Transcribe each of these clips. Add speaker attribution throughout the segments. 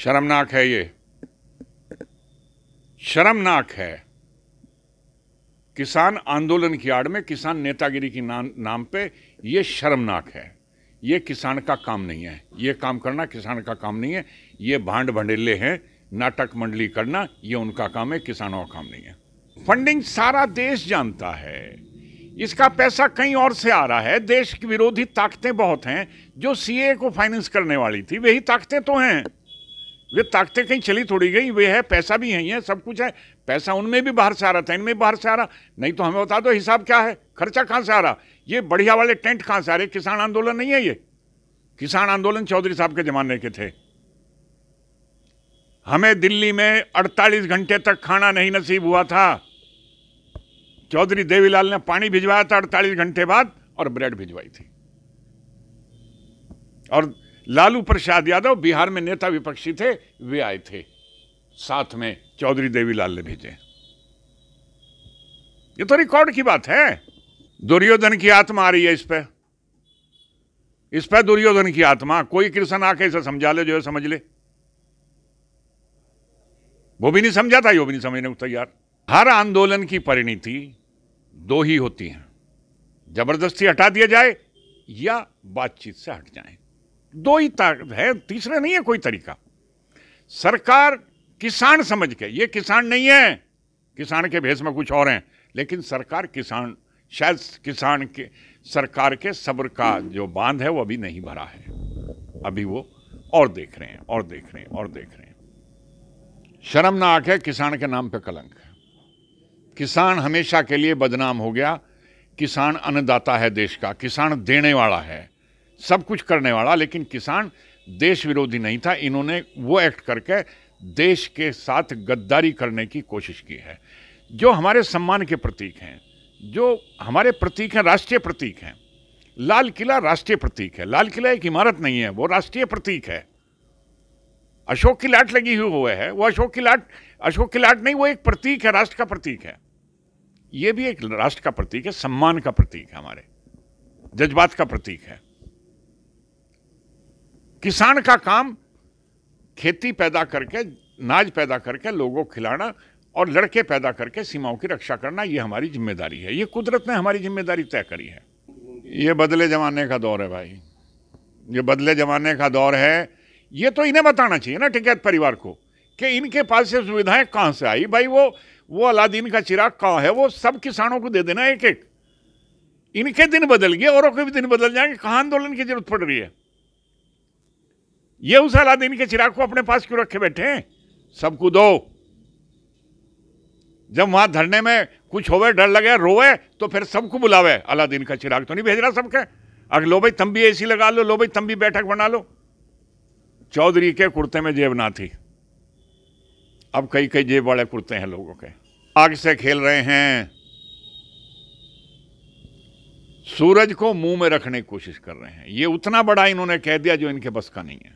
Speaker 1: शर्मनाक है ये शर्मनाक है किसान आंदोलन की आड़ में किसान नेतागिरी की नाम नाम पे ये शर्मनाक है ये किसान का काम नहीं है ये काम करना किसान का काम नहीं है ये भांड भंडेले हैं नाटक मंडली करना ये उनका काम है किसानों का काम नहीं है फंडिंग सारा देश जानता है इसका पैसा कहीं और से आ रहा है देश की विरोधी ताकतें बहुत हैं जो सीए को फाइनेंस करने वाली थी वही ताकतें तो हैं वे ताकतें कहीं चली थोड़ी गई वे है पैसा भी है, है सब कुछ है पैसा उनमें भी बाहर से आ रहा था इनमें बाहर से आ रहा नहीं तो हमें बता दो हिसाब क्या है खर्चा कहाँ से आ रहा ये बढ़िया वाले टेंट कहाँ से आ रहे किसान आंदोलन नहीं है ये किसान आंदोलन चौधरी साहब के जमाने के थे हमें दिल्ली में 48 घंटे तक खाना नहीं नसीब हुआ था चौधरी देवीलाल ने पानी भिजवाया था 48 घंटे बाद और ब्रेड भिजवाई थी और लालू प्रसाद यादव बिहार में नेता विपक्षी थे वे आए थे साथ में चौधरी देवीलाल ने भेजे ये तो रिकॉर्ड की बात है दुर्योधन की आत्मा आ रही है इस पर इस पर दुर्योधन की आत्मा कोई कृष्ण आके इसे समझा ले जो है समझ ले वो भी नहीं समझा था यो भी नहीं समझने को तैयार हर आंदोलन की परिणति दो ही होती है जबरदस्ती हटा दिया जाए या बातचीत से हट जाए दो ही है तीसरा नहीं है कोई तरीका सरकार किसान समझ के ये किसान नहीं है किसान के भेष में कुछ और हैं लेकिन सरकार किसान शायद किसान के सरकार के सब्र का जो बांध है वो अभी नहीं भरा है अभी वो और देख रहे हैं और देख रहे हैं और देख रहे हैं शर्म ना आके किसान के नाम पे कलंक किसान हमेशा के लिए बदनाम हो गया किसान अन्नदाता है देश का किसान देने वाला है सब कुछ करने वाला लेकिन किसान देश विरोधी नहीं था इन्होंने वो एक्ट करके देश के साथ गद्दारी करने की कोशिश की है जो हमारे सम्मान के प्रतीक हैं जो हमारे प्रतीक हैं राष्ट्रीय प्रतीक हैं लाल किला राष्ट्रीय प्रतीक है लाल किला एक इमारत नहीं है वो राष्ट्रीय प्रतीक है अशोक की लाट लगी हुई हुए है वो अशोक की लाट अशोक की लाट नहीं वो एक प्रतीक है राष्ट्र का प्रतीक है ये भी एक राष्ट्र का प्रतीक है सम्मान का प्रतीक है हमारे जज्बात का प्रतीक है किसान का काम खेती पैदा करके नाज पैदा करके लोगों को खिलाना और लड़के पैदा करके सीमाओं की रक्षा करना ये हमारी जिम्मेदारी है ये कुदरत ने हमारी जिम्मेदारी तय करी है ये बदले ज़माने का दौर है भाई ये बदले ज़माने का दौर है ये तो इन्हें बताना चाहिए ना टिकैत परिवार को कि इनके पास ये सुविधाएं कहाँ से आई भाई वो वो अलादीन का चिराग कहाँ है वो सब किसानों को दे देना एक एक इनके दिन बदल गए औरों के भी दिन बदल जाएंगे कहाँ आंदोलन की जरूरत पड़ रही है ये उस अलादीन के चिराग को अपने पास क्यों रखे बैठे हैं सबको दो जब वहां धरने में कुछ होवे डर लगे रोवे तो फिर सबको बुलावे अलादीन का चिराग तो नहीं भेज रहा सबके अगर लो भाई तम भी ए लगा लो लो भाई तम भी बैठक बना लो चौधरी के कुर्ते में जेब ना थी अब कई कई जेब वाले कुर्ते हैं लोगों के आग से खेल रहे हैं सूरज को मुंह में रखने की कोशिश कर रहे हैं ये उतना बड़ा इन्होंने कह दिया जो इनके बस का नहीं है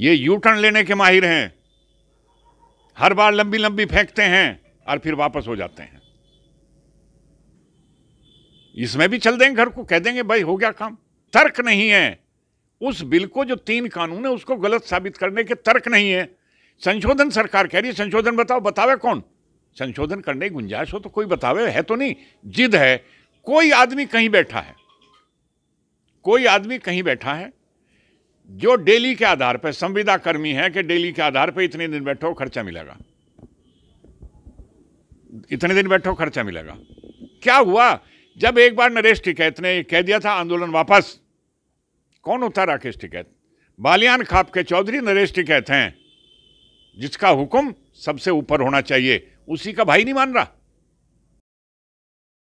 Speaker 1: ये यू टर्न लेने के माहिर हैं हर बार लंबी लंबी फेंकते हैं और फिर वापस हो जाते हैं इसमें भी चल देंगे घर को कह देंगे भाई हो गया काम तर्क नहीं है उस बिल को जो तीन कानून है उसको गलत साबित करने के तर्क नहीं है संशोधन सरकार कह रही है संशोधन बताओ बतावे कौन संशोधन करने की गुंजाइश हो तो कोई बतावे है तो नहीं जिद है कोई आदमी कहीं बैठा है कोई आदमी कहीं बैठा है जो डेली के आधार पर संविदा कर्मी है कि डेली के आधार पर इतने दिन बैठो खर्चा मिलेगा इतने दिन बैठो खर्चा मिलेगा क्या हुआ जब एक बार नरेश टिकैत ने कह दिया था आंदोलन वापस कौन होता राकेश टिकैत बालियान खाप के चौधरी नरेश टिकैत हैं जिसका हुक्म सबसे ऊपर होना चाहिए उसी का भाई नहीं मान रहा